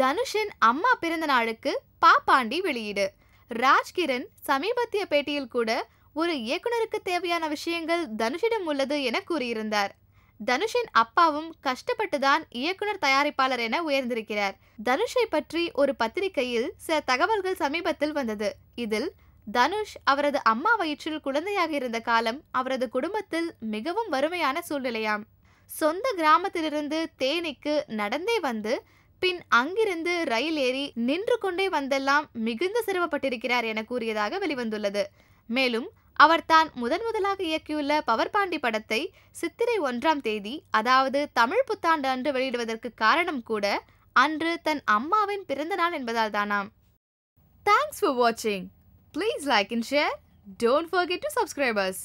தனுஷின் அம்மா பிறந்த நாளுக்கு பாப்பாண்டி வெளியீடு ராஜ்கிரண் சமீபத்திய பேட்டியில் கூட ஒரு இயக்குனருக்கு தேவையான விஷயங்கள் தனுஷிடம் உள்ளது என கூறியிருந்தார் தனுஷின் அப்பாவும் கஷ்டப்பட்டுதான் இயக்குனர் தயாரிப்பாளர் என உயர்ந்திருக்கிறார் தனுஷை பற்றி ஒரு பத்திரிகையில் சில தகவல்கள் சமீபத்தில் வந்தது இதில் தனுஷ் அவரது அம்மா வயிற்றில் குழந்தையாக இருந்த காலம் அவரது குடும்பத்தில் மிகவும் வறுமையான சூழ்நிலையாம் சொந்த கிராமத்திலிருந்து தேனிக்கு நடந்தே வந்து பின் அங்கிருந்து ரயில் ஏறி நின்று கொண்டே வந்தெல்லாம் மிகுந்த சிரமப்பட்டிருக்கிறார் என கூறியதாக வெளிவந்துள்ளது மேலும் அவர் தான் முதன் முதலாக இயக்கியுள்ள பவர் பாண்டி படத்தை சித்திரை ஒன்றாம் தேதி அதாவது தமிழ் புத்தாண்டு அன்று வெளியிடுவதற்கு காரணம் கூட அன்று தன் அம்மாவின் பிறந்த நாள் என்பதால் தானாம் தேங்க்ஸ் ஃபார் வாட்சிங் please like and share don't forget to subscribers